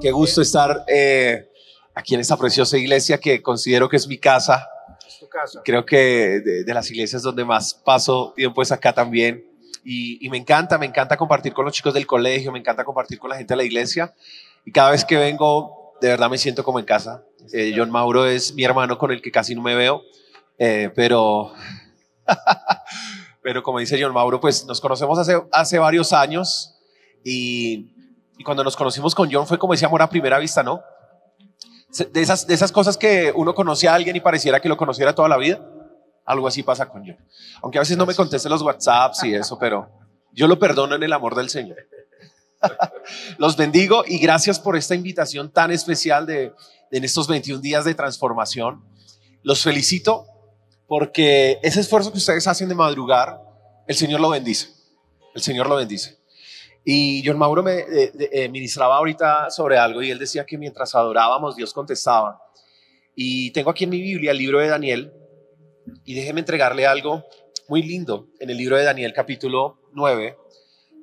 Qué gusto estar eh, aquí en esta preciosa iglesia que considero que es mi casa. Es tu casa. Creo que de, las iglesias donde más paso tiempo es acá también. Y, me encanta, me encanta compartir con los chicos del colegio, me encanta compartir con la gente de la iglesia. Y cada vez que vengo, de verdad me siento como en casa. Eh, John Mauro es mi hermano con el que casi no me veo, eh, pero, pero como dice John Mauro, pues nos conocemos hace, hace varios años y y cuando nos conocimos con John fue como ese amor a primera vista, ¿no? De esas, de esas cosas que uno conoce a alguien y pareciera que lo conociera toda la vida, algo así pasa con John. Aunque a veces no me conteste los WhatsApps y eso, pero yo lo perdono en el amor del Señor. Los bendigo y gracias por esta invitación tan especial en estos 21 días de transformación. Los felicito porque ese esfuerzo que ustedes hacen de madrugar, el Señor lo bendice. El Señor lo bendice. Y John Mauro eh, eh, me ministraba ahorita sobre algo y él decía que mientras adorábamos, Dios contestaba. Y tengo aquí en mi Biblia el libro de Daniel y déjeme entregarle algo muy lindo en el libro de Daniel capítulo 9,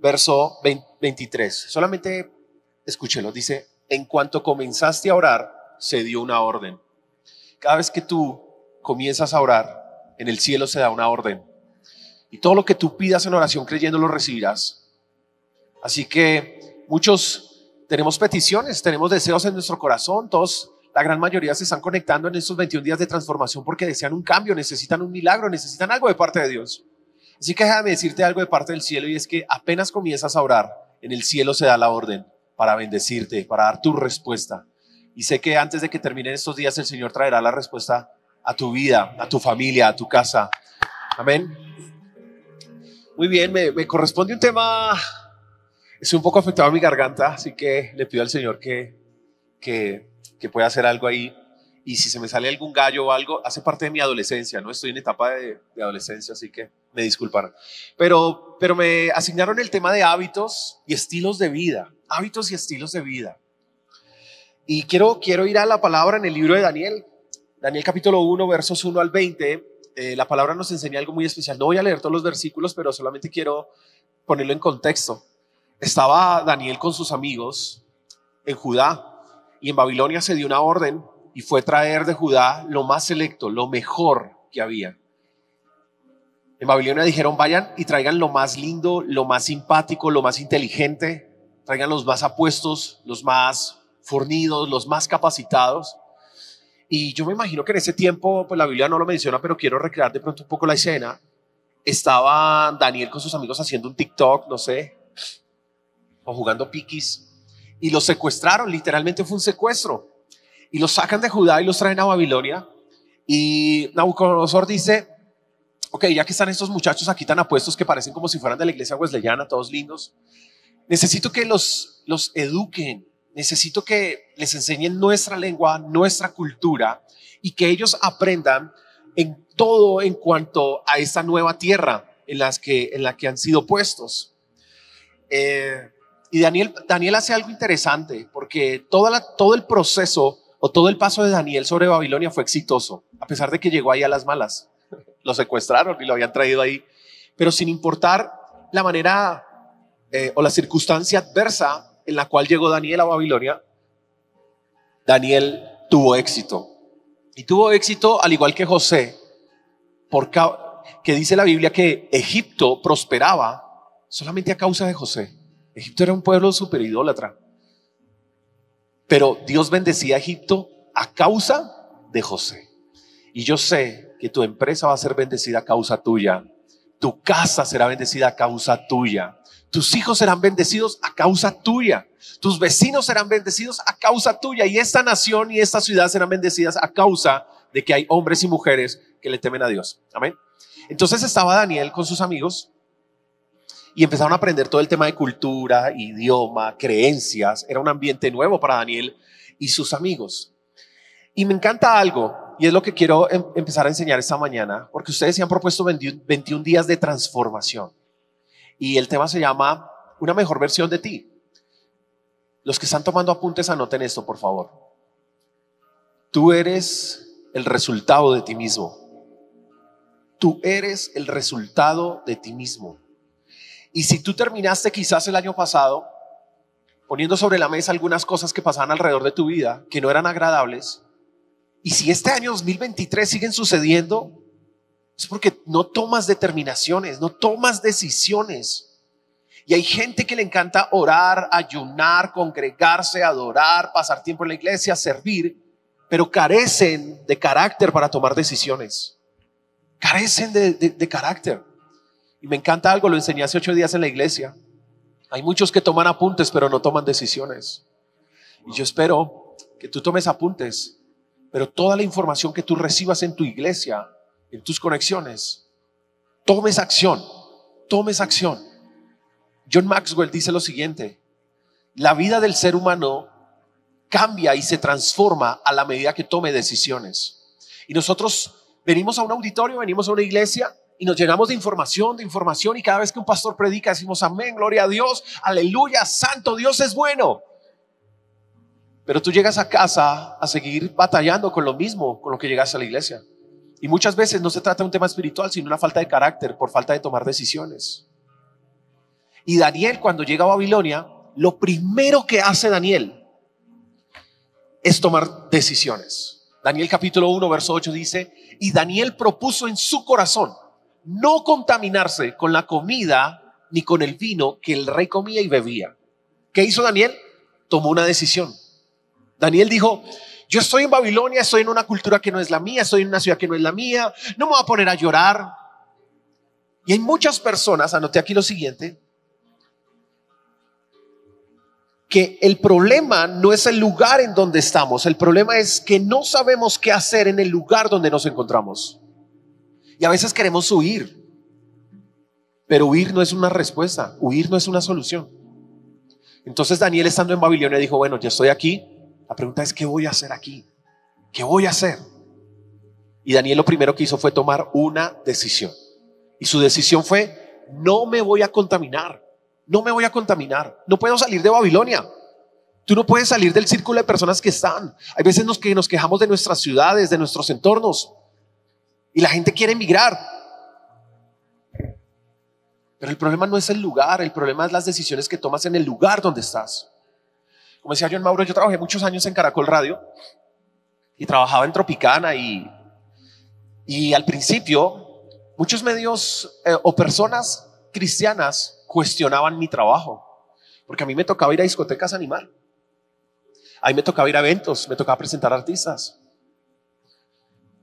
verso 23. Solamente escúchelo, dice, en cuanto comenzaste a orar, se dio una orden. Cada vez que tú comienzas a orar, en el cielo se da una orden. Y todo lo que tú pidas en oración creyendo recibirás. Así que muchos tenemos peticiones, tenemos deseos en nuestro corazón, todos, la gran mayoría se están conectando en estos 21 días de transformación porque desean un cambio, necesitan un milagro, necesitan algo de parte de Dios. Así que déjame decirte algo de parte del cielo y es que apenas comienzas a orar, en el cielo se da la orden para bendecirte, para dar tu respuesta. Y sé que antes de que terminen estos días el Señor traerá la respuesta a tu vida, a tu familia, a tu casa. Amén. Muy bien, me, me corresponde un tema Estoy un poco afectado a mi garganta, así que le pido al Señor que, que, pueda hacer algo ahí. Y si se me sale algún gallo o algo, hace parte de mi adolescencia, ¿no? Estoy en etapa de, adolescencia, así que me disculpan. Pero, pero me asignaron el tema de hábitos y estilos de vida. Hábitos y estilos de vida. Y quiero, quiero ir a la palabra en el libro de Daniel. Daniel capítulo 1, versos 1 al 20. Eh, la palabra nos enseña algo muy especial. No voy a leer todos los versículos, pero solamente quiero ponerlo en contexto estaba Daniel con sus amigos en Judá y en Babilonia se dio una orden y fue traer de Judá lo más selecto, lo mejor que había. En Babilonia dijeron, vayan y traigan lo más lindo, lo más simpático, lo más inteligente, traigan los más apuestos, los más fornidos, los más capacitados. Y yo me imagino que en ese tiempo, pues la Biblia no lo menciona, pero quiero recrear de pronto un poco la escena. Estaba Daniel con sus amigos haciendo un TikTok, no sé, o jugando piquis y los secuestraron, literalmente fue un secuestro. Y los sacan de Judá y los traen a Babilonia. Y Nabucodonosor dice, ok, ya que están estos muchachos aquí tan apuestos que parecen como si fueran de la iglesia wesleyana, todos lindos, necesito que los, los eduquen, necesito que les enseñen nuestra lengua, nuestra cultura y que ellos aprendan en todo en cuanto a esta nueva tierra en, las que, en la que han sido puestos. Eh, y Daniel, hace algo interesante, porque todo el proceso o todo el paso de Daniel sobre Babilonia fue exitoso, a pesar de que llegó ahí a las malas. Lo secuestraron y lo habían traído ahí. Pero sin importar la manera eh, o la circunstancia adversa en la cual llegó Daniel a Babilonia, Daniel tuvo éxito. Y tuvo éxito al igual que José, porque que dice la Biblia que Egipto prosperaba solamente a causa de José. Egipto era un pueblo súper idólatra. Pero Dios bendecía a Egipto a causa de José. Y yo sé que tu empresa va a ser bendecida a causa tuya. Tu casa será bendecida a causa tuya. Tus hijos serán bendecidos a causa tuya. Tus vecinos serán bendecidos a causa tuya. Y esta nación y esta ciudad serán bendecidas a causa de que hay hombres y mujeres que le temen a Dios. Amén. Entonces estaba Daniel con sus amigos y empezaron a aprender todo el tema de cultura, idioma, creencias. Era un ambiente nuevo para Daniel y sus amigos. Y me encanta algo, y es lo que quiero em, empezar a enseñar esta mañana, porque ustedes se han propuesto 21 días de transformación. Y el tema se llama Una mejor versión de ti. Los que están tomando apuntes, anoten esto, por favor. Tú eres el resultado de ti mismo. Tú eres el resultado de ti mismo. Y si tú terminaste quizás el año pasado poniendo sobre la mesa algunas cosas que pasaban alrededor de tu vida, que no eran agradables, y si este año 2023 siguen sucediendo, es porque no tomas determinaciones, no tomas decisiones. Y hay gente que le encanta orar, ayunar, congregarse, adorar, pasar tiempo en la iglesia, servir, pero carecen de carácter para tomar decisiones. Carecen de, de carácter me encanta algo, lo enseñé hace ocho días en la iglesia. Hay muchos que toman apuntes, pero no toman decisiones. Y yo espero que tú tomes apuntes, pero toda la información que tú recibas en tu iglesia, en tus conexiones, tomes acción, tomes acción. John Maxwell dice lo siguiente, la vida del ser humano cambia y se transforma a la medida que tome decisiones. Y nosotros venimos a un auditorio, venimos a una iglesia y nos llenamos de información, de información, y cada vez que un pastor predica decimos, amén, gloria a Dios, aleluya, santo, Dios es bueno. Pero tú llegas a casa a seguir batallando con lo mismo, con lo que llegaste a la iglesia. Y muchas veces no se trata de un tema espiritual, sino una falta de carácter por falta de tomar decisiones. Y Daniel cuando llega a Babilonia, lo primero que hace Daniel es tomar decisiones. Daniel capítulo 1, verso 8 dice, y Daniel propuso en su corazón no contaminarse con la comida ni con el vino que el rey comía y bebía. ¿Qué hizo Daniel? Tomó una decisión. Daniel dijo, yo estoy en Babilonia, estoy en una cultura que no es la mía, estoy en una ciudad que no es la mía, no me voy a poner a llorar. Y hay muchas personas, anoté aquí lo siguiente, que el problema no es el lugar en donde estamos, el problema es que no sabemos qué hacer en el lugar donde nos encontramos. Y a veces queremos huir, pero huir no es una respuesta, huir no es una solución. Entonces Daniel estando en Babilonia dijo, bueno, ya estoy aquí, la pregunta es, ¿qué voy a hacer aquí? ¿Qué voy a hacer? Y Daniel lo primero que hizo fue tomar una decisión. Y su decisión fue, no me voy a contaminar, no me voy a contaminar, no puedo salir de Babilonia. Tú no puedes salir del círculo de personas que están. Hay veces que nos quejamos de nuestras ciudades, de nuestros entornos, y la gente quiere emigrar. Pero el problema no es el lugar, el problema es las decisiones que tomas en el lugar donde estás. Como decía John Mauro, yo trabajé muchos años en Caracol Radio y trabajaba en Tropicana y, al principio muchos medios eh, o personas cristianas cuestionaban mi trabajo, porque a mí me tocaba ir a discotecas a animar, a mí me tocaba ir a eventos, me tocaba presentar artistas,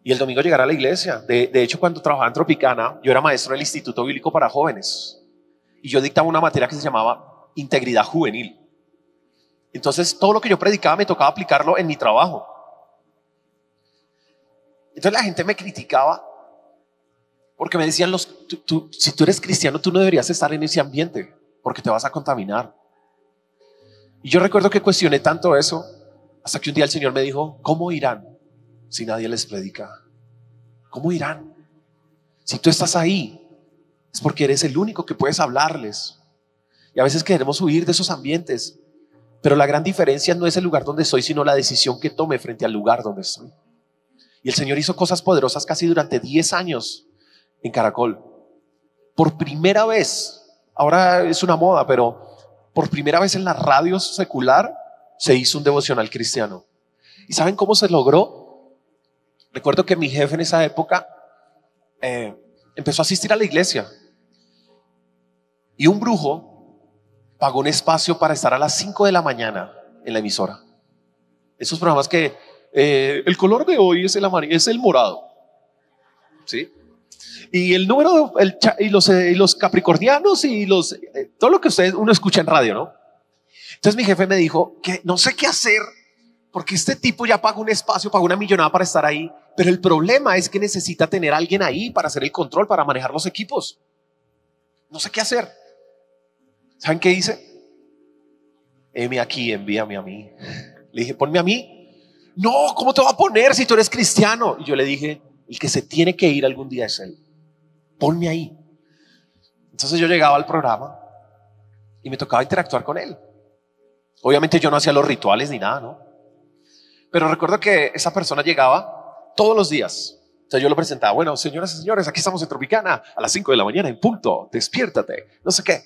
y el domingo llegar a la iglesia. De, hecho, cuando trabajaba en Tropicana, yo era maestro del Instituto Bíblico para Jóvenes. Y yo dictaba una materia que se llamaba Integridad Juvenil. Entonces, todo lo que yo predicaba me tocaba aplicarlo en mi trabajo. Entonces la gente me criticaba porque me decían, los, si tú eres cristiano, tú no deberías estar en ese ambiente porque te vas a contaminar. Y yo recuerdo que cuestioné tanto eso hasta que un día el Señor me dijo, ¿cómo irán? si nadie les predica? ¿Cómo irán? Si tú estás ahí, es porque eres el único que puedes hablarles. Y a veces queremos huir de esos ambientes, pero la gran diferencia no es el lugar donde estoy, sino la decisión que tome frente al lugar donde estoy. Y el Señor hizo cosas poderosas casi durante 10 años en Caracol. Por primera vez, ahora es una moda, pero por primera vez en la radio secular se hizo un devocional cristiano. ¿Y saben cómo se logró? Recuerdo que mi jefe en esa época eh, empezó a asistir a la iglesia y un brujo pagó un espacio para estar a las 5 de la mañana en la emisora. Esos programas que eh, el color de hoy es el es el morado. ¿Sí? Y el número, y, los, eh, y, los, capricornianos y los, todo lo que ustedes, uno escucha en radio, ¿no? Entonces mi jefe me dijo que no sé qué hacer porque este tipo ya pagó un espacio, pagó una millonada para estar ahí pero el problema es que necesita tener a alguien ahí para hacer el control, para manejar los equipos. No sé qué hacer. ¿Saben qué dice? Heme aquí, envíame a mí. Le dije, ponme a mí. No, ¿cómo te va a poner si tú eres cristiano? Y yo le dije, el que se tiene que ir algún día es él. Ponme ahí. Entonces yo llegaba al programa y me tocaba interactuar con él. Obviamente yo no hacía los rituales ni nada, ¿no? Pero recuerdo que esa persona llegaba todos los días. O sea, yo lo presentaba, bueno, señoras y señores, aquí estamos en Tropicana a las 5 de la mañana en punto, despiértate, no sé qué.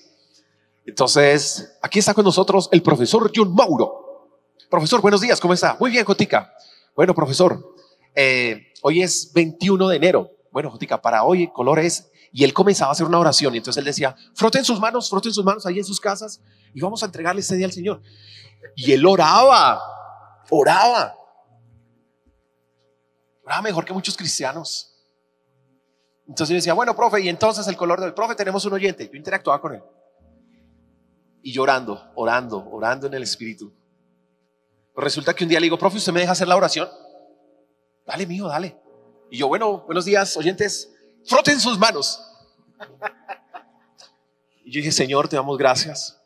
Entonces, aquí está con nosotros el profesor John Mauro. Profesor, buenos días, ¿cómo está? Muy bien, Jotica. Bueno, profesor, eh, hoy es 21 de enero. Bueno, Jotica, para hoy el y él comenzaba a hacer una oración. Y entonces él decía, froten sus manos, froten sus manos ahí en sus casas y vamos a entregarle ese día al Señor. Y él oraba, oraba. Ah, mejor que muchos cristianos. Entonces yo decía, bueno, profe, y entonces el color del profe, tenemos un oyente. Yo interactuaba con él. Y llorando, orando, orando en el espíritu. resulta que un día le digo, profe, ¿usted me deja hacer la oración? Dale, mío, dale. Y yo, bueno, buenos días, oyentes, froten sus manos. Y yo dije, Señor, te damos gracias,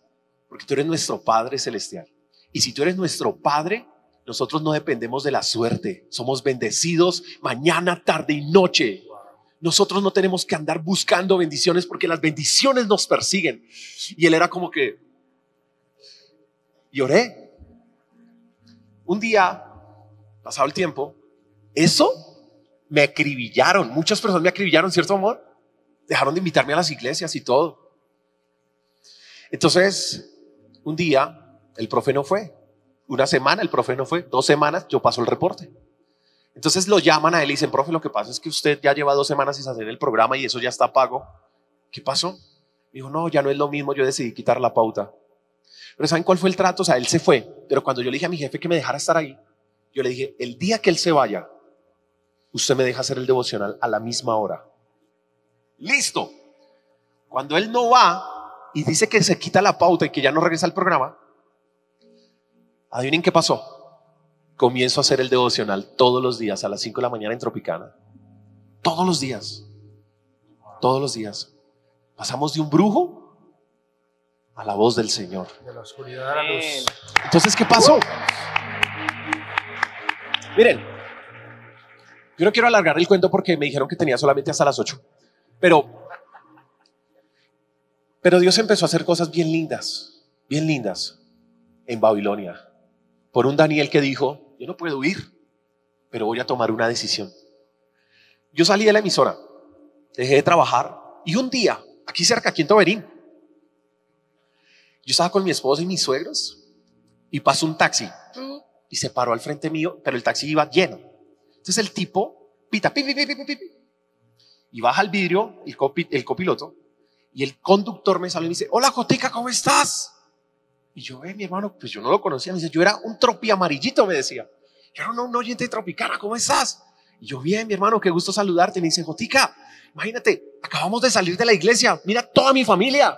porque tú eres nuestro Padre Celestial. Y si tú eres nuestro Padre, nosotros no dependemos de la suerte, somos bendecidos mañana, tarde y noche. Nosotros no tenemos que andar buscando bendiciones porque las bendiciones nos persiguen. Y él era como que, lloré Un día, pasado el tiempo, eso me acribillaron. Muchas personas me acribillaron, ¿cierto amor? Dejaron de invitarme a las iglesias y todo. Entonces, un día, el profe no fue. Una semana el profe no fue, dos semanas yo paso el reporte. Entonces lo llaman a él y dicen, profe, lo que pasa es que usted ya lleva dos semanas sin hacer el programa y eso ya está pago. ¿Qué pasó? Dijo, no, ya no es lo mismo, yo decidí quitar la pauta. Pero ¿saben cuál fue el trato? O sea, él se fue, pero cuando yo le dije a mi jefe que me dejara estar ahí, yo le dije, el día que él se vaya, usted me deja hacer el devocional a la misma hora. Listo. Cuando él no va y dice que se quita la pauta y que ya no regresa al programa, Adivinen qué pasó. Comienzo a hacer el devocional todos los días a las 5 de la mañana en Tropicana. Todos los días. Todos los días. Pasamos de un brujo a la voz del Señor. De la oscuridad a la luz. Entonces, ¿qué pasó? Miren, yo no quiero alargar el cuento porque me dijeron que tenía solamente hasta las 8, pero, pero Dios empezó a hacer cosas bien lindas, bien lindas en Babilonia por un Daniel que dijo, yo no puedo huir, pero voy a tomar una decisión. Yo salí de la emisora, dejé de trabajar y un día, aquí cerca, aquí en Toberín, yo estaba con mi esposo y mis suegros y pasó un taxi y se paró al frente mío, pero el taxi iba lleno. Entonces el tipo pita, pi, pi, pi, y baja el vidrio, el, el copiloto, y el conductor me salió y me dice, hola Jotica, ¿cómo estás? Y yo, eh, mi hermano, pues yo no lo conocía. Me dice, yo era un tropi amarillito, me decía. Yo era un, oyente tropicana, ¿cómo estás? Y yo, bien, mi hermano, qué gusto saludarte. me dice, Jotica, imagínate, acabamos de salir de la iglesia, mira toda mi familia.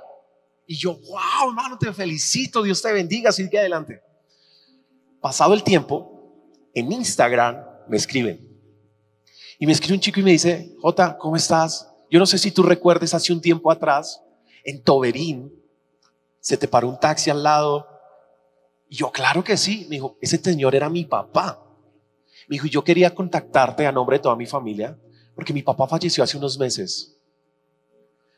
Y yo, wow, hermano, te felicito, Dios te bendiga, sigue adelante. Pasado el tiempo, en Instagram me escriben. Y me escribe un chico y me dice, Jota, ¿cómo estás? Yo no sé si tú recuerdes hace un tiempo atrás, en Toberín, se te paró un taxi al lado. Y yo, claro que sí. Me dijo, ese señor era mi papá. Me dijo, yo quería contactarte a nombre de toda mi familia, porque mi papá falleció hace unos meses.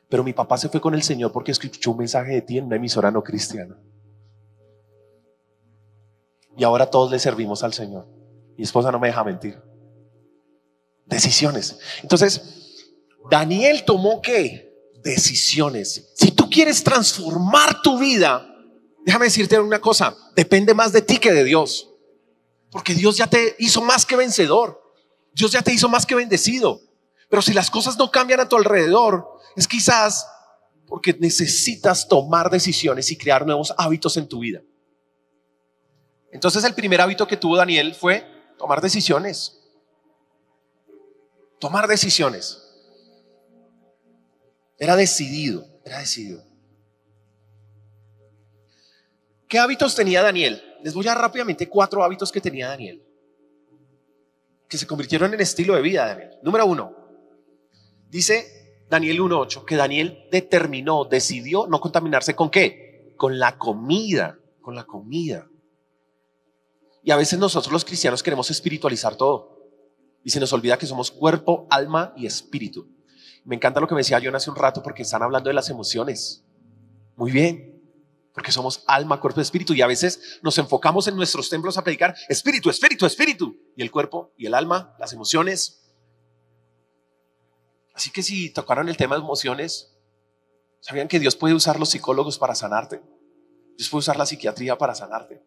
Pero mi papá se fue con el Señor porque escuchó un mensaje de ti en una emisora no cristiana. Y ahora todos le servimos al Señor. Mi esposa no me deja mentir. Decisiones. Entonces, Daniel tomó qué? decisiones. Si tú quieres transformar tu vida, déjame decirte una cosa, depende más de ti que de Dios. Porque Dios ya te hizo más que vencedor. Dios ya te hizo más que bendecido. Pero si las cosas no cambian a tu alrededor, es quizás porque necesitas tomar decisiones y crear nuevos hábitos en tu vida. Entonces el primer hábito que tuvo Daniel fue tomar decisiones. Tomar decisiones. Era decidido, era decidido. ¿Qué hábitos tenía Daniel? Les voy a dar rápidamente cuatro hábitos que tenía Daniel, que se convirtieron en estilo de vida Daniel. Número uno, dice Daniel 1.8 que Daniel determinó, decidió no contaminarse con qué? Con la comida, con la comida. Y a veces nosotros los cristianos queremos espiritualizar todo y se nos olvida que somos cuerpo, alma y espíritu. Me encanta lo que me decía John hace un rato porque están hablando de las emociones. Muy bien, porque somos alma, cuerpo, espíritu y a veces nos enfocamos en nuestros templos a predicar espíritu, espíritu, espíritu y el cuerpo y el alma, las emociones. Así que si tocaron el tema de emociones, ¿sabían que Dios puede usar los psicólogos para sanarte? Dios puede usar la psiquiatría para sanarte.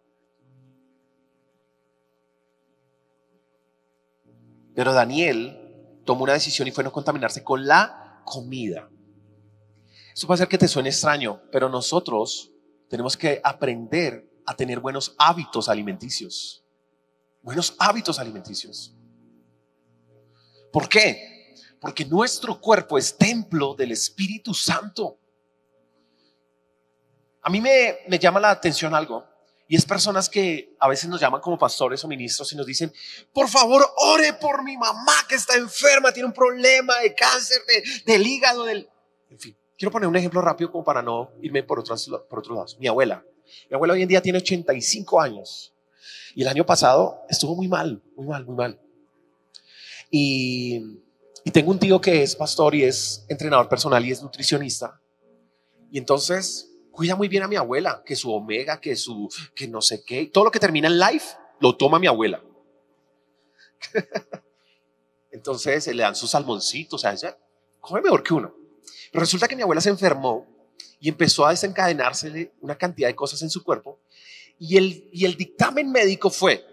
Pero Daniel tomó una decisión y fue no contaminarse con la comida. Eso puede ser que te suene extraño, pero nosotros tenemos que aprender a tener buenos hábitos alimenticios. Buenos hábitos alimenticios. ¿Por qué? Porque nuestro cuerpo es templo del Espíritu Santo. A mí me llama la atención algo. Y es personas que a veces nos llaman como pastores o ministros y nos dicen, por favor, ore por mi mamá que está enferma, tiene un problema de cáncer, del hígado, del... En fin, quiero poner un ejemplo rápido como para no irme por otros, por lados. Mi abuela. Mi abuela hoy en día tiene 85 años. Y el año pasado estuvo muy mal, muy mal, muy mal. Y, y tengo un tío que es pastor y es entrenador personal y es nutricionista. Y entonces cuida muy bien a mi abuela, que su omega, que su, que no sé qué, todo lo que termina en life lo toma mi abuela. Entonces le dan sus salmoncitos, o sea, come mejor que uno. resulta que mi abuela se enfermó y empezó a desencadenársele una cantidad de cosas en su cuerpo y el, y el dictamen médico fue,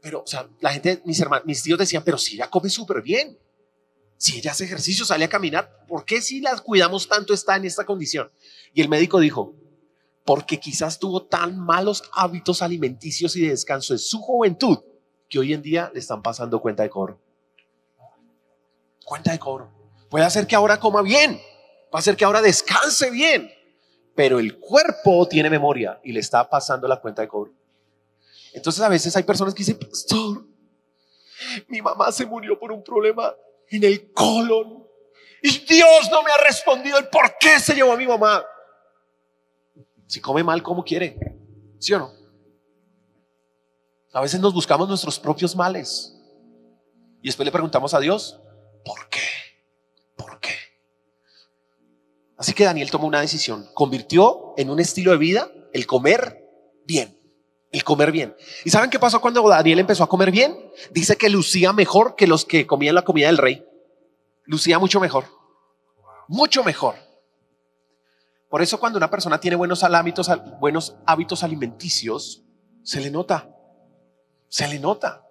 pero, o sea, la gente, mis hermanos, mis tíos decían, pero si ella come súper bien, si ella hace ejercicio, sale a caminar, ¿por qué si la cuidamos tanto está en esta condición? Y el médico dijo, porque quizás tuvo tan malos hábitos alimenticios y de descanso en su juventud que hoy en día le están pasando cuenta de coro Cuenta de cobro. Puede hacer que ahora coma bien, va a ser que ahora descanse bien, pero el cuerpo tiene memoria y le está pasando la cuenta de cobro. Entonces a veces hay personas que dicen, pastor, mi mamá se murió por un problema en el colon y Dios no me ha respondido el por qué se llevó a mi mamá. Si come mal, ¿cómo quiere? ¿Sí o no? A veces nos buscamos nuestros propios males. Y después le preguntamos a Dios, ¿por qué? ¿Por qué? Así que Daniel tomó una decisión. Convirtió en un estilo de vida el comer bien. El comer bien. ¿Y saben qué pasó cuando Daniel empezó a comer bien? Dice que lucía mejor que los que comían la comida del rey. Lucía mucho mejor. Mucho mejor. Por eso cuando una persona tiene buenos hábitos, alimenticios, se le nota. Se le nota.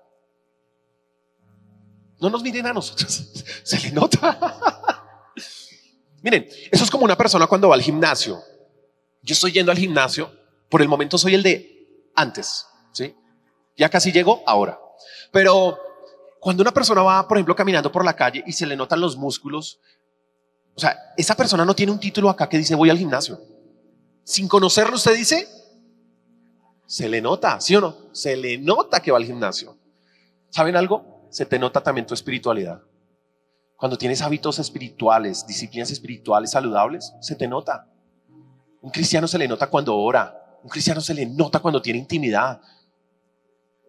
No nos miren a nosotros. Se le nota. miren, eso es como una persona cuando va al gimnasio. Yo estoy yendo al gimnasio. Por el momento soy el de antes. ¿sí? Ya casi llego ahora. Pero cuando una persona va, por ejemplo, caminando por la calle y se le notan los músculos, o sea, esa persona no tiene un título acá que dice voy al gimnasio. Sin conocerlo usted dice, se le nota, ¿sí o no? Se le nota que va al gimnasio. ¿Saben algo? Se te nota también tu espiritualidad. Cuando tienes hábitos espirituales, disciplinas espirituales saludables, se te nota. Un cristiano se le nota cuando ora. Un cristiano se le nota cuando tiene intimidad.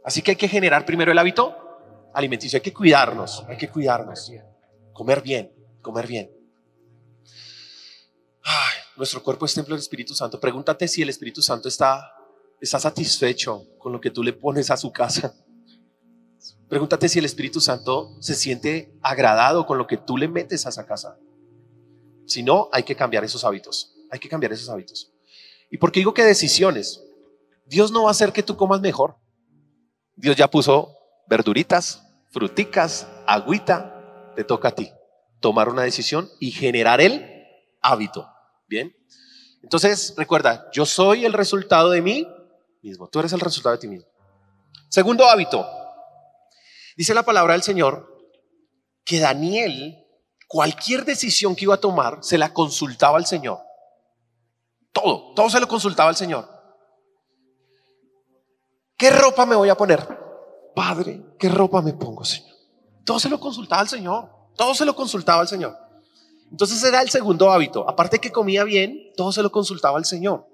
Así que hay que generar primero el hábito alimenticio. Hay que cuidarnos, hay que cuidarnos. Comer bien, comer bien. Nuestro cuerpo es templo del Espíritu Santo. Pregúntate si el Espíritu Santo está, está satisfecho con lo que tú le pones a su casa. Pregúntate si el Espíritu Santo se siente agradado con lo que tú le metes a esa casa. Si no, hay que cambiar esos hábitos. Hay que cambiar esos hábitos. ¿Y por qué digo que decisiones? Dios no va a hacer que tú comas mejor. Dios ya puso verduritas, fruticas, agüita. Te toca a ti tomar una decisión y generar el hábito. Bien. Entonces, recuerda, yo soy el resultado de mí mismo. Tú eres el resultado de ti mismo. Segundo hábito. Dice la palabra del Señor que Daniel, cualquier decisión que iba a tomar, se la consultaba al Señor. Todo, todo se lo consultaba al Señor. ¿Qué ropa me voy a poner? Padre, ¿qué ropa me pongo, Señor? Todo se lo consultaba al Señor. Todo se lo consultaba al Señor. Entonces era el segundo hábito. Aparte que comía bien, todo se lo consultaba al Señor.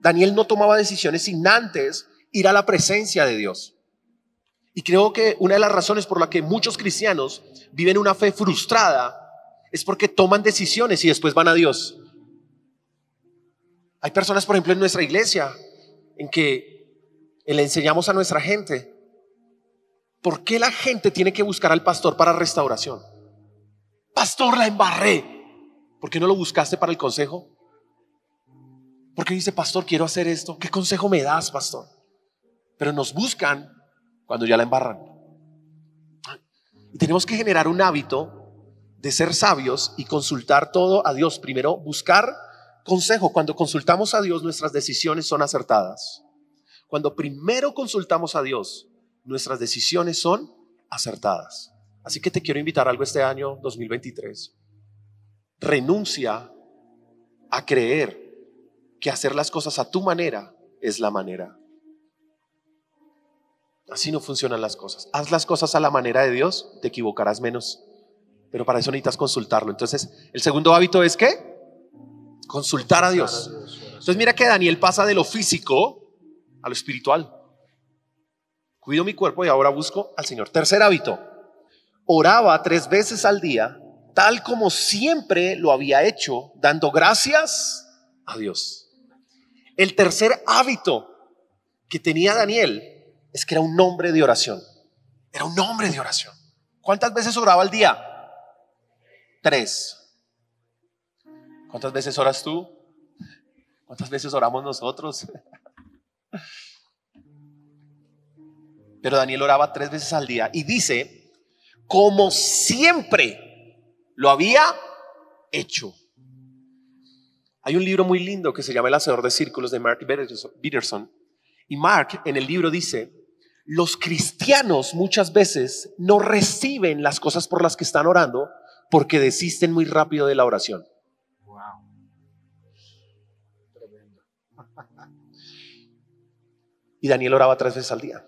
Daniel no tomaba decisiones sin antes ir a la presencia de Dios. Y creo que una de las razones por la que muchos cristianos viven una fe frustrada es porque toman decisiones y después van a Dios. Hay personas, por ejemplo, en nuestra iglesia, en que le enseñamos a nuestra gente, ¿por qué la gente tiene que buscar al pastor para restauración? Pastor, la embarré. ¿Por qué no lo buscaste para el consejo? Porque dice, pastor, quiero hacer esto? ¿Qué consejo me das, pastor? Pero nos buscan cuando ya la embarran. Y tenemos que generar un hábito de ser sabios y consultar todo a Dios. Primero, buscar consejo. Cuando consultamos a Dios, nuestras decisiones son acertadas. Cuando primero consultamos a Dios, nuestras decisiones son acertadas. Así que te quiero invitar a algo este año 2023 renuncia a creer que hacer las cosas a tu manera es la manera. Así no funcionan las cosas. Haz las cosas a la manera de Dios, te equivocarás menos. Pero para eso necesitas consultarlo. Entonces, el segundo hábito es qué? Consultar a Dios. Entonces, mira que Daniel pasa de lo físico a lo espiritual. Cuido mi cuerpo y ahora busco al Señor. Tercer hábito. Oraba tres veces al día tal como siempre lo había hecho, dando gracias a Dios. El tercer hábito que tenía Daniel es que era un hombre de oración. Era un hombre de oración. ¿Cuántas veces oraba al día? Tres. ¿Cuántas veces oras tú? ¿Cuántas veces oramos nosotros? Pero Daniel oraba tres veces al día y dice, como siempre lo había hecho. Hay un libro muy lindo que se llama El Hacedor de Círculos de Mark Peterson. Y Mark en el libro dice, los cristianos muchas veces no reciben las cosas por las que están orando porque desisten muy rápido de la oración. y Daniel oraba tres veces al día.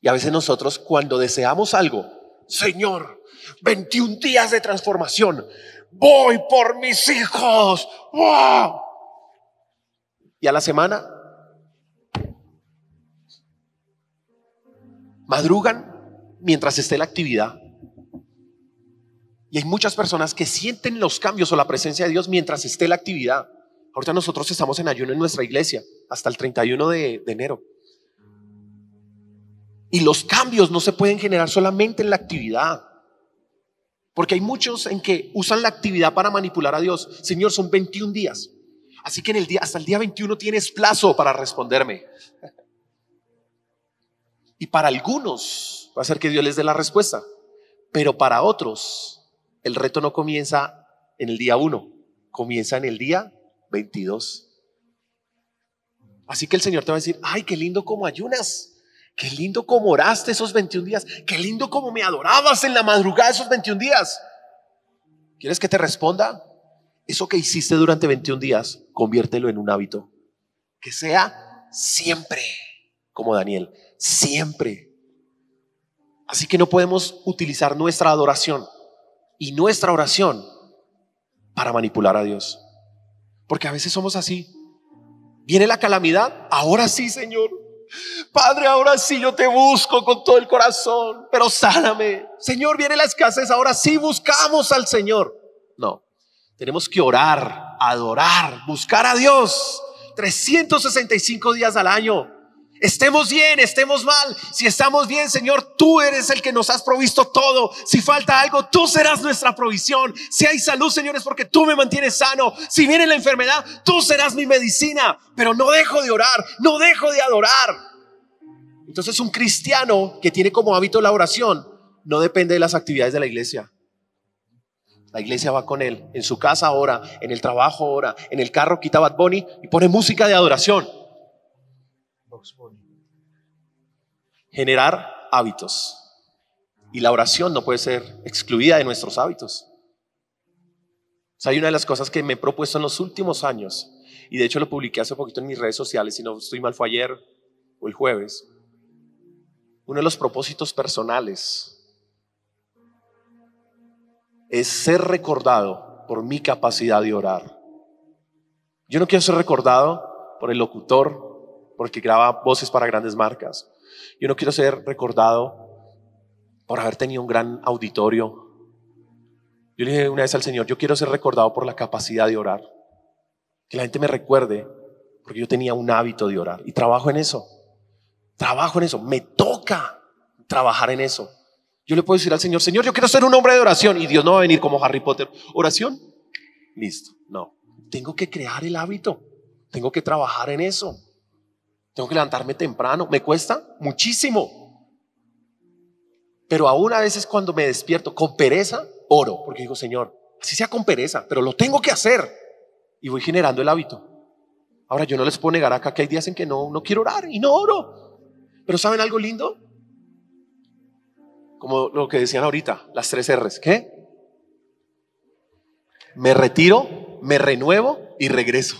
Y a veces nosotros cuando deseamos algo, Señor, 21 días de transformación. Voy por mis hijos. ¡Wow! Y a la semana madrugan mientras esté la actividad. Y hay muchas personas que sienten los cambios o la presencia de Dios mientras esté la actividad. Ahorita nosotros estamos en ayuno en nuestra iglesia hasta el 31 de enero. Y los cambios no se pueden generar solamente en la actividad. Porque hay muchos en que usan la actividad para manipular a Dios. Señor, son 21 días. Así que en el día, hasta el día 21 tienes plazo para responderme. Y para algunos va a ser que Dios les dé la respuesta. Pero para otros, el reto no comienza en el día 1, comienza en el día 22. Así que el Señor te va a decir, ay, qué lindo como ayunas. Qué lindo como oraste esos 21 días. Qué lindo como me adorabas en la madrugada esos 21 días. ¿Quieres que te responda? Eso que hiciste durante 21 días, conviértelo en un hábito. Que sea siempre, como Daniel, siempre. Así que no podemos utilizar nuestra adoración y nuestra oración para manipular a Dios. Porque a veces somos así. Viene la calamidad, ahora sí, Señor. Padre, ahora sí yo te busco con todo el corazón, pero sáname. Señor, viene la escasez, ahora sí buscamos al Señor. No, tenemos que orar, adorar, buscar a Dios 365 días al año. Estemos bien, estemos mal. Si estamos bien, Señor, tú eres el que nos has provisto todo. Si falta algo, tú serás nuestra provisión. Si hay salud, Señor, es porque tú me mantienes sano. Si viene la enfermedad, tú serás mi medicina. Pero no dejo de orar, no dejo de adorar. Entonces un cristiano que tiene como hábito la oración no depende de las actividades de la iglesia. La iglesia va con él. En su casa ora, en el trabajo ora, en el carro quita Bad Bunny y pone música de adoración. Generar hábitos. Y la oración no puede ser excluida de nuestros hábitos. O sea, hay una de las cosas que me he propuesto en los últimos años, y de hecho lo publiqué hace poquito en mis redes sociales, si no estoy mal fue ayer o el jueves, uno de los propósitos personales es ser recordado por mi capacidad de orar. Yo no quiero ser recordado por el locutor porque graba voces para grandes marcas. Yo no quiero ser recordado por haber tenido un gran auditorio. Yo le dije una vez al Señor, yo quiero ser recordado por la capacidad de orar. Que la gente me recuerde, porque yo tenía un hábito de orar y trabajo en eso. Trabajo en eso, me toca trabajar en eso. Yo le puedo decir al Señor, Señor, yo quiero ser un hombre de oración y Dios no va a venir como Harry Potter. Oración, listo, no. Tengo que crear el hábito, tengo que trabajar en eso. Tengo que levantarme temprano, me cuesta muchísimo. Pero aún a veces cuando me despierto con pereza, oro, porque digo, Señor, así sea con pereza, pero lo tengo que hacer. Y voy generando el hábito. Ahora yo no les puedo negar acá que hay días en que no, no quiero orar y no oro. Pero ¿saben algo lindo? Como lo que decían ahorita, las tres R's. ¿Qué? Me retiro, me renuevo y regreso.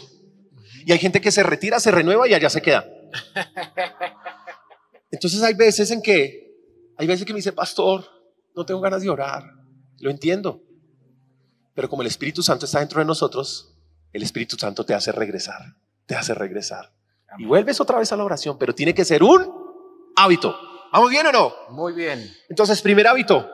Y hay gente que se retira, se renueva y allá se queda. Entonces hay veces en que, hay veces que me dice, pastor, no tengo ganas de orar. Lo entiendo. Pero como el Espíritu Santo está dentro de nosotros, el Espíritu Santo te hace regresar, te hace regresar. Y vuelves otra vez a la oración, pero tiene que ser un hábito. ¿Vamos bien o no? Muy bien. Entonces, primer hábito.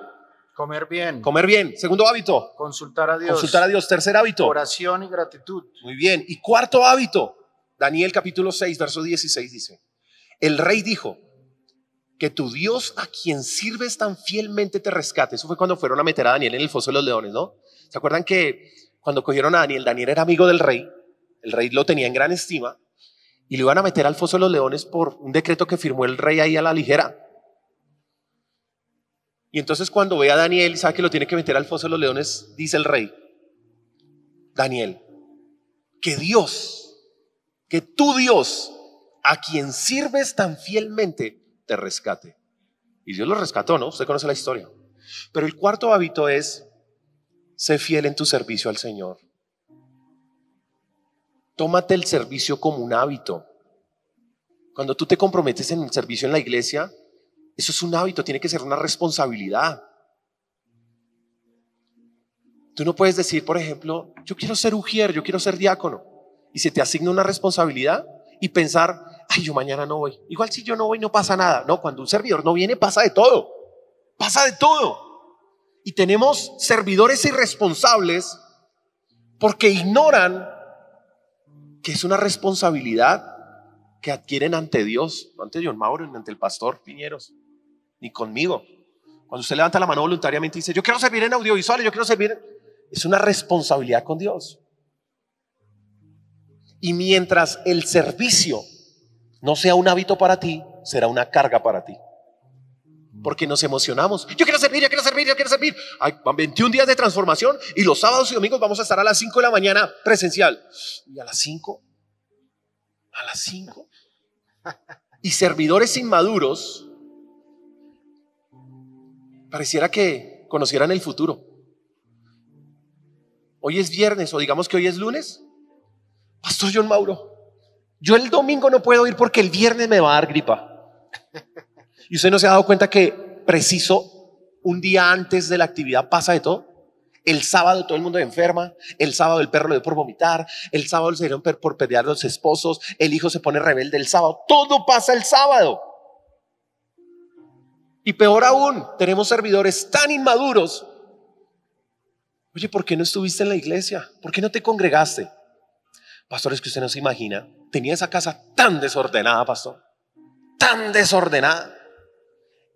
Comer bien. Comer bien. Segundo hábito. Consultar a Dios. Consultar a Dios. Tercer hábito. Oración y gratitud. Muy bien. Y cuarto hábito. Daniel capítulo 6, verso 16 dice, el rey dijo, que tu Dios a quien sirves tan fielmente te rescate. Eso fue cuando fueron a meter a Daniel en el foso de los leones, ¿no? ¿Se acuerdan que cuando cogieron a Daniel, Daniel era amigo del rey, el rey lo tenía en gran estima, y lo iban a meter al foso de los leones por un decreto que firmó el rey ahí a la ligera. Y entonces cuando ve a Daniel y sabe que lo tiene que meter al foso de los leones, dice el rey, Daniel, que Dios que tu Dios, a quien sirves tan fielmente, te rescate. Y Dios lo rescató, ¿no? Usted conoce la historia. Pero el cuarto hábito es, sé fiel en tu servicio al Señor. Tómate el servicio como un hábito. Cuando tú te comprometes en el servicio en la iglesia, eso es un hábito, tiene que ser una responsabilidad. Tú no puedes decir, por ejemplo, yo quiero ser ujier, yo quiero ser diácono y se te asigna una responsabilidad y pensar, ay, yo mañana no voy. Igual si yo no voy no pasa nada. No, cuando un servidor no viene pasa de todo. Pasa de todo. Y tenemos servidores irresponsables porque ignoran que es una responsabilidad que adquieren ante Dios, no ante John Mauro, ni ante el pastor Piñeros, ni conmigo. Cuando usted levanta la mano voluntariamente y dice, yo quiero servir en audiovisual, yo quiero servir, es una responsabilidad con Dios. Y mientras el servicio no sea un hábito para ti, será una carga para ti. Porque nos emocionamos. Yo quiero servir, yo quiero servir, yo quiero servir. Hay 21 días de transformación y los sábados y domingos vamos a estar a las 5 de la mañana presencial. Y a las 5, a las 5. Y servidores inmaduros, pareciera que conocieran el futuro. Hoy es viernes o digamos que hoy es lunes Pastor John Mauro, yo el domingo no puedo ir porque el viernes me va a dar gripa. Y usted no se ha dado cuenta que preciso un día antes de la actividad pasa de todo. El sábado todo el mundo enferma, el sábado el perro lo dio por vomitar, el sábado se dieron por pelear los esposos, el hijo se pone rebelde el sábado, todo pasa el sábado. Y peor aún, tenemos servidores tan inmaduros. Oye, ¿por qué no estuviste en la iglesia? ¿Por qué no te congregaste? es que usted no se imagina, tenía esa casa tan desordenada, pastor, tan desordenada.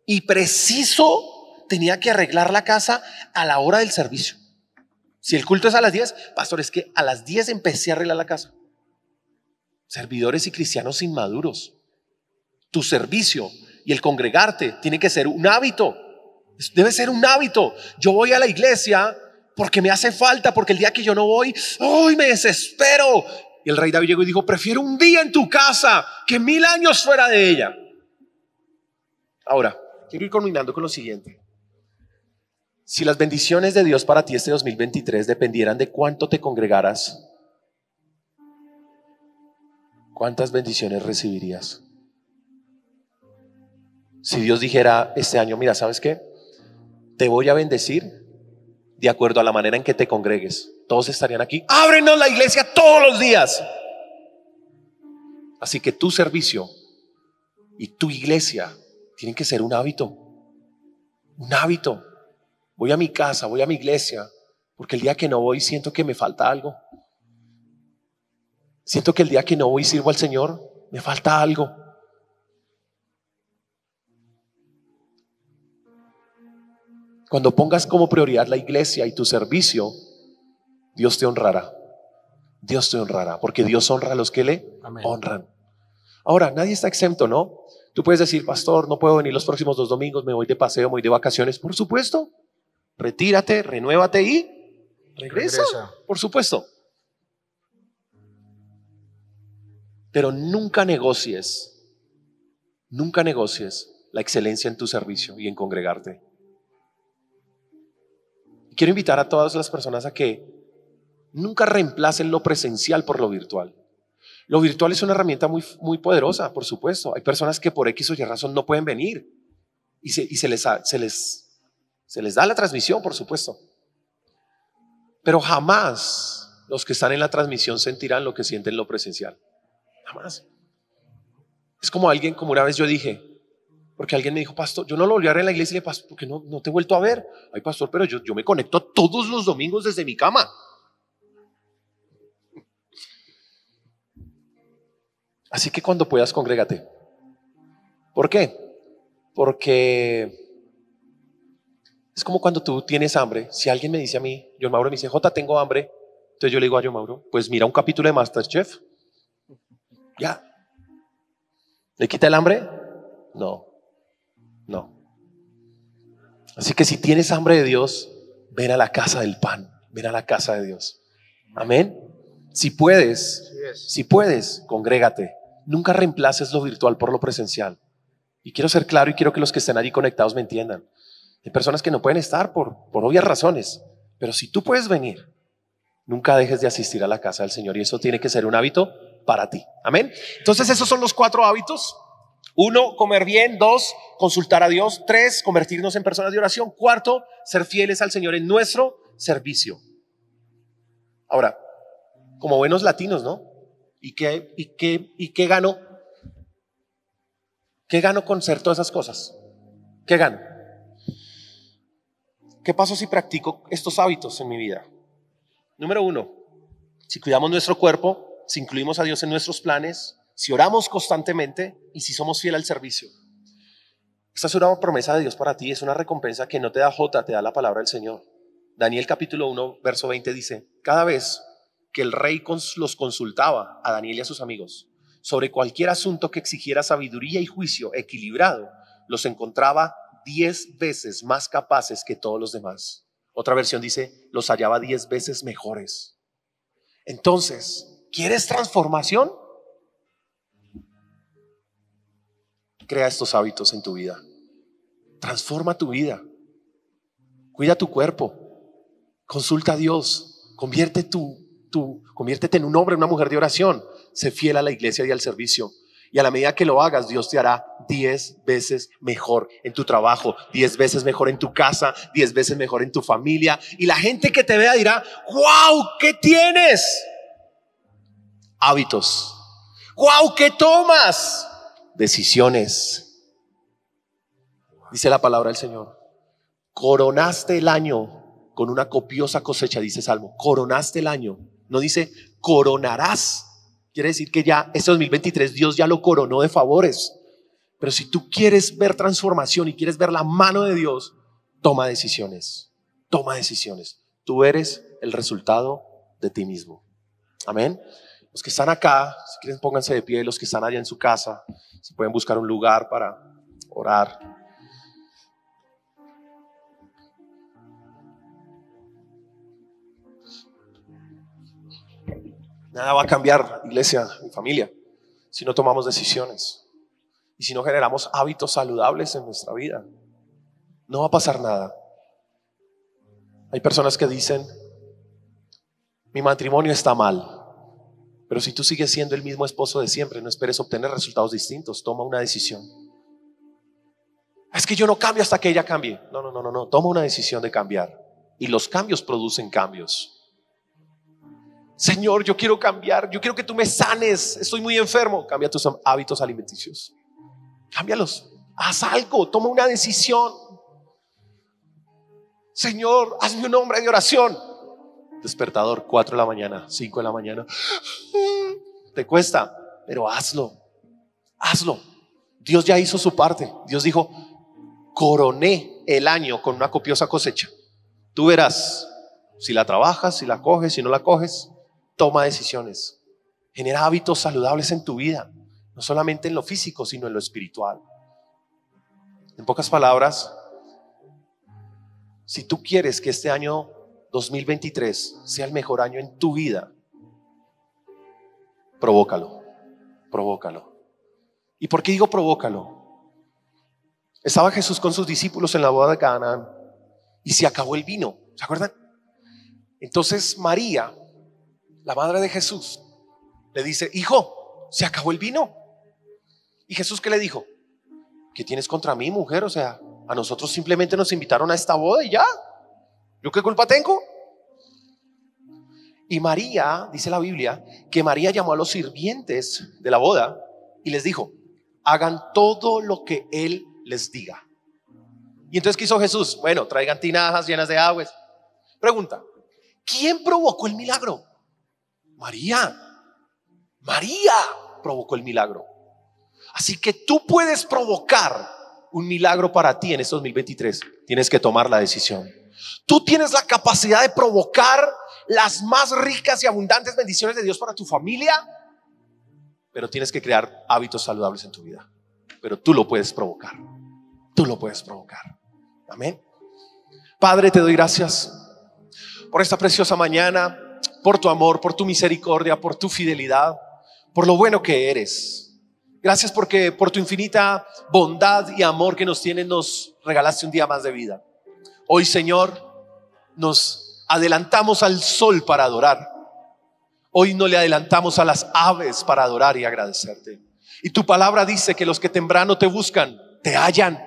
Y preciso tenía que arreglar la casa a la hora del servicio. Si el culto es a las 10, pastor, es que a las 10 empecé a arreglar la casa. Servidores y cristianos inmaduros. Tu servicio y el congregarte tiene que ser un hábito. Debe ser un hábito. Yo voy a la iglesia porque me hace falta, porque el día que yo no voy, ¡ay, me desespero! Y el rey David llegó y dijo, prefiero un día en tu casa que mil años fuera de ella. Ahora, quiero ir culminando con lo siguiente. Si las bendiciones de Dios para ti este 2023 dependieran de cuánto te congregaras, ¿cuántas bendiciones recibirías? Si Dios dijera este año, mira, ¿sabes qué? Te voy a bendecir de acuerdo a la manera en que te congregues. Todos estarían aquí. Ábrenos la iglesia todos los días. Así que tu servicio y tu iglesia tienen que ser un hábito. Un hábito. Voy a mi casa, voy a mi iglesia, porque el día que no voy siento que me falta algo. Siento que el día que no voy sirvo al Señor, me falta algo. Cuando pongas como prioridad la iglesia y tu servicio, Dios te honrará. Dios te honrará, porque Dios honra a los que le honran. Ahora, nadie está exento, ¿no? Tú puedes decir, pastor, no puedo venir los próximos dos domingos, me voy de paseo, me voy de vacaciones. Por supuesto, retírate, renuévate y regresa. Por supuesto. Pero nunca negocies, nunca negocies la excelencia en tu servicio y en congregarte quiero invitar a todas las personas a que nunca reemplacen lo presencial por lo virtual. Lo virtual es una herramienta muy, muy poderosa, por supuesto. Hay personas que por X o Y razón no pueden venir y se les da la transmisión, por supuesto. Pero jamás los que están en la transmisión sentirán lo que sienten lo presencial. Jamás. Es como alguien, como una vez yo dije, porque alguien me dijo, pastor, yo no lo volví a ver en la iglesia y le pastor, porque no, no te he vuelto a ver. Ay, pastor, pero yo, yo me conecto todos los domingos desde mi cama. Así que cuando puedas, congrégate. ¿Por qué? Porque es como cuando tú tienes hambre. Si alguien me dice a mí, yo Mauro me dice, Jota, tengo hambre. Entonces yo le digo a yo Mauro, pues mira un capítulo de Masterchef. Ya. ¿Le quita el hambre? No. No. Así que si tienes hambre de Dios, ven a la casa del pan, ven a la casa de Dios. Amén. Si puedes, si puedes, congrégate. Nunca reemplaces lo virtual por lo presencial. Y quiero ser claro y quiero que los que estén allí conectados me entiendan. Hay personas que no pueden estar por, por obvias razones, pero si tú puedes venir, nunca dejes de asistir a la casa del Señor y eso tiene que ser un hábito para ti. Amén. Entonces esos son los cuatro hábitos uno, comer bien. Dos, consultar a Dios. Tres, convertirnos en personas de oración. Cuarto, ser fieles al Señor en nuestro servicio. Ahora, como buenos latinos, ¿no? ¿Y qué, y qué, y qué gano? ¿Qué gano con ser todas esas cosas? ¿Qué gano? ¿Qué paso si practico estos hábitos en mi vida? Número uno, si cuidamos nuestro cuerpo, si incluimos a Dios en nuestros planes, si oramos constantemente y si somos fiel al servicio. Esta es una promesa de Dios para ti, es una recompensa que no te da J, te da la palabra del Señor. Daniel capítulo 1, verso 20 dice, cada vez que el rey los consultaba a Daniel y a sus amigos sobre cualquier asunto que exigiera sabiduría y juicio equilibrado, los encontraba diez veces más capaces que todos los demás. Otra versión dice, los hallaba diez veces mejores. Entonces, ¿quieres transformación? Crea estos hábitos en tu vida. Transforma tu vida. Cuida tu cuerpo. Consulta a Dios. Convierte tu, conviértete en un hombre, una mujer de oración. Sé fiel a la iglesia y al servicio. Y a la medida que lo hagas, Dios te hará diez veces mejor en tu trabajo, diez veces mejor en tu casa, diez veces mejor en tu familia. Y la gente que te vea dirá, wow, ¿qué tienes? Hábitos. Wow, ¿qué tomas? decisiones. Dice la palabra del Señor. Coronaste el año con una copiosa cosecha, dice Salmo. Coronaste el año. No dice coronarás. Quiere decir que ya este 2023 Dios ya lo coronó de favores. Pero si tú quieres ver transformación y quieres ver la mano de Dios, toma decisiones. Toma decisiones. Tú eres el resultado de ti mismo. Amén. Los que están acá, si quieren pónganse de pie, los que están allá en su casa. Si pueden buscar un lugar para orar. Nada va a cambiar, iglesia y familia, si no tomamos decisiones y si no generamos hábitos saludables en nuestra vida. No va a pasar nada. Hay personas que dicen, mi matrimonio está mal. Pero si tú sigues siendo el mismo esposo de siempre, no esperes obtener resultados distintos, toma una decisión. Es que yo no cambio hasta que ella cambie. No, no, no, no, toma una decisión de cambiar. Y los cambios producen cambios. Señor, yo quiero cambiar, yo quiero que tú me sanes, estoy muy enfermo. Cambia tus hábitos alimenticios. Cámbialos, haz algo, toma una decisión. Señor, hazme un hombre de oración. Despertador, 4 de la mañana, 5 de la mañana. Te cuesta, pero hazlo. Hazlo. Dios ya hizo su parte. Dios dijo, coroné el año con una copiosa cosecha. Tú verás si la trabajas, si la coges, si no la coges. Toma decisiones. Genera hábitos saludables en tu vida, no solamente en lo físico, sino en lo espiritual. En pocas palabras, si tú quieres que este año 2023 sea el mejor año en tu vida, provócalo, provócalo. ¿Y por qué digo provócalo? Estaba Jesús con sus discípulos en la boda de Canaán y se acabó el vino, ¿se acuerdan? Entonces María, la madre de Jesús, le dice, hijo, se acabó el vino. ¿Y Jesús qué le dijo? ¿Qué tienes contra mí, mujer? O sea, a nosotros simplemente nos invitaron a esta boda y ya. ¿Yo qué culpa tengo? Y María, dice la Biblia, que María llamó a los sirvientes de la boda y les dijo, hagan todo lo que Él les diga. Y entonces, ¿qué hizo Jesús? Bueno, traigan tinajas llenas de agua. Pregunta, ¿quién provocó el milagro? María. María provocó el milagro. Así que tú puedes provocar un milagro para ti en este 2023. Tienes que tomar la decisión. Tú tienes la capacidad de provocar las más ricas y abundantes bendiciones de Dios para tu familia, pero tienes que crear hábitos saludables en tu vida. Pero tú lo puedes provocar. Tú lo puedes provocar. Amén. Padre, te doy gracias por esta preciosa mañana, por tu amor, por tu misericordia, por tu fidelidad, por lo bueno que eres. Gracias porque por tu infinita bondad y amor que nos tienes nos regalaste un día más de vida. Hoy, Señor, nos adelantamos al sol para adorar. Hoy no le adelantamos a las aves para adorar y agradecerte. Y tu palabra dice que los que temprano te buscan, te hallan.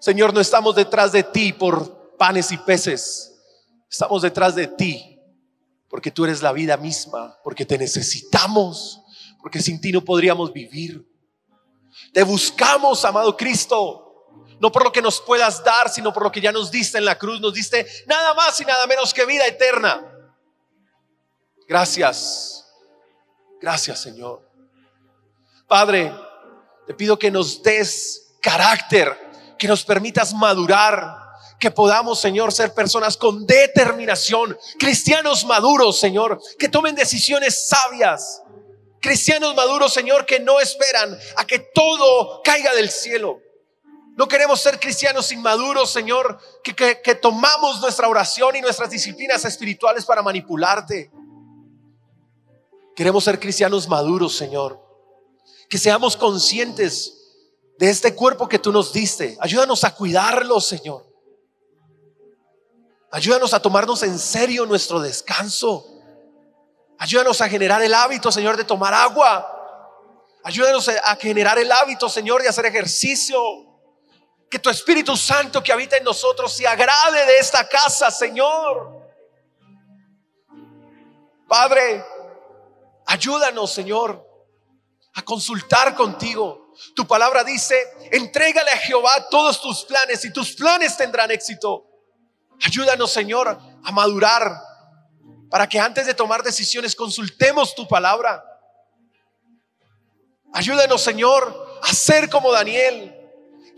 Señor, no estamos detrás de ti por panes y peces. Estamos detrás de ti porque tú eres la vida misma, porque te necesitamos, porque sin ti no podríamos vivir. Te buscamos, amado Cristo no por lo que nos puedas dar, sino por lo que ya nos diste en la cruz, nos diste nada más y nada menos que vida eterna. Gracias, gracias Señor. Padre, te pido que nos des carácter, que nos permitas madurar, que podamos, Señor, ser personas con determinación, cristianos maduros, Señor, que tomen decisiones sabias, cristianos maduros, Señor, que no esperan a que todo caiga del cielo, no queremos ser cristianos inmaduros, Señor, que, tomamos nuestra oración y nuestras disciplinas espirituales para manipularte. Queremos ser cristianos maduros, Señor. Que seamos conscientes de este cuerpo que tú nos diste. Ayúdanos a cuidarlo, Señor. Ayúdanos a tomarnos en serio nuestro descanso. Ayúdanos a generar el hábito, Señor, de tomar agua. Ayúdanos a generar el hábito, Señor, de hacer ejercicio. Que tu Espíritu Santo que habita en nosotros se agrade de esta casa, Señor. Padre, ayúdanos, Señor, a consultar contigo. Tu palabra dice, entrégale a Jehová todos tus planes y tus planes tendrán éxito. Ayúdanos, Señor, a madurar para que antes de tomar decisiones consultemos tu palabra. Ayúdanos, Señor, a ser como Daniel,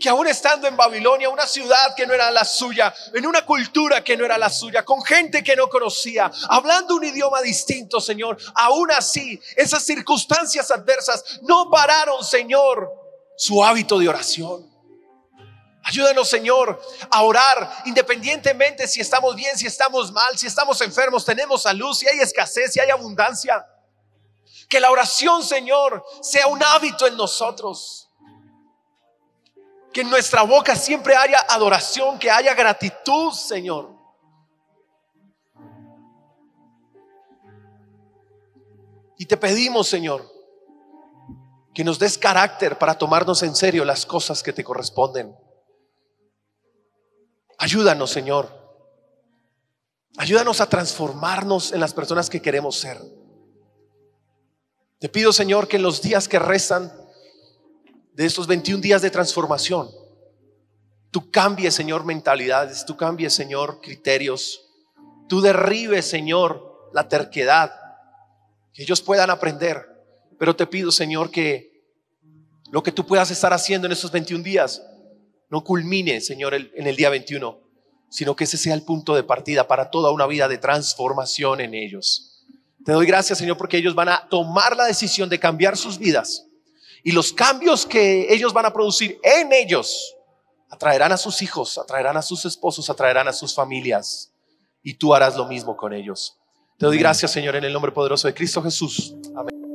que aún estando en Babilonia, una ciudad que no era la suya, en una cultura que no era la suya, con gente que no conocía, hablando un idioma distinto, Señor, aún así esas circunstancias adversas no pararon, Señor, su hábito de oración. Ayúdanos, Señor, a orar independientemente si estamos bien, si estamos mal, si estamos enfermos, tenemos salud, si hay escasez, si hay abundancia. Que la oración, Señor, sea un hábito en nosotros. Que en nuestra boca siempre haya adoración, que haya gratitud, Señor. Y te pedimos, Señor, que nos des carácter para tomarnos en serio las cosas que te corresponden. Ayúdanos, Señor. Ayúdanos a transformarnos en las personas que queremos ser. Te pido, Señor, que en los días que rezan de estos 21 días de transformación, tú cambies, Señor, mentalidades, tú cambies, Señor, criterios, tú derribes, Señor, la terquedad, que ellos puedan aprender. Pero te pido, Señor, que lo que tú puedas estar haciendo en estos 21 días no culmine, Señor, en el día 21, sino que ese sea el punto de partida para toda una vida de transformación en ellos. Te doy gracias, Señor, porque ellos van a tomar la decisión de cambiar sus vidas y los cambios que ellos van a producir en ellos atraerán a sus hijos, atraerán a sus esposos, atraerán a sus familias. Y tú harás lo mismo con ellos. Te doy gracias, Señor, en el nombre poderoso de Cristo Jesús. Amén.